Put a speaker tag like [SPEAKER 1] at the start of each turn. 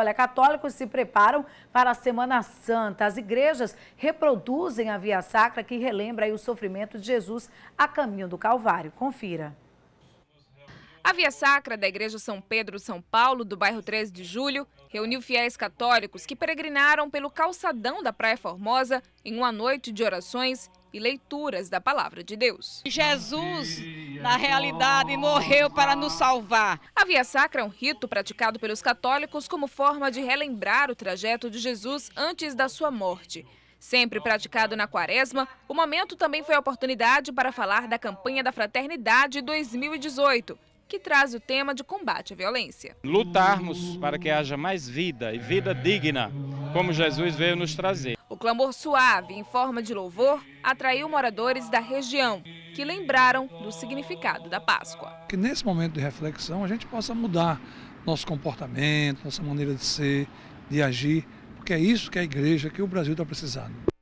[SPEAKER 1] Olha, católicos se preparam para a Semana Santa. As igrejas reproduzem a via sacra que relembra o sofrimento de Jesus a caminho do Calvário. Confira.
[SPEAKER 2] A via sacra da Igreja São Pedro São Paulo, do bairro 13 de Julho, reuniu fiéis católicos que peregrinaram pelo calçadão da Praia Formosa em uma noite de orações e leituras da Palavra de Deus. Jesus na realidade morreu para nos salvar. A Via Sacra é um rito praticado pelos católicos como forma de relembrar o trajeto de Jesus antes da sua morte. Sempre praticado na quaresma, o momento também foi a oportunidade para falar da campanha da Fraternidade 2018, que traz o tema de combate à violência.
[SPEAKER 3] Lutarmos para que haja mais vida e vida digna, como Jesus veio nos trazer. O
[SPEAKER 2] clamor suave em forma de louvor atraiu moradores da região que lembraram do significado da Páscoa.
[SPEAKER 4] Que nesse momento de reflexão a gente possa mudar nosso comportamento, nossa maneira de ser, de agir, porque é isso que a igreja, que o Brasil está precisando.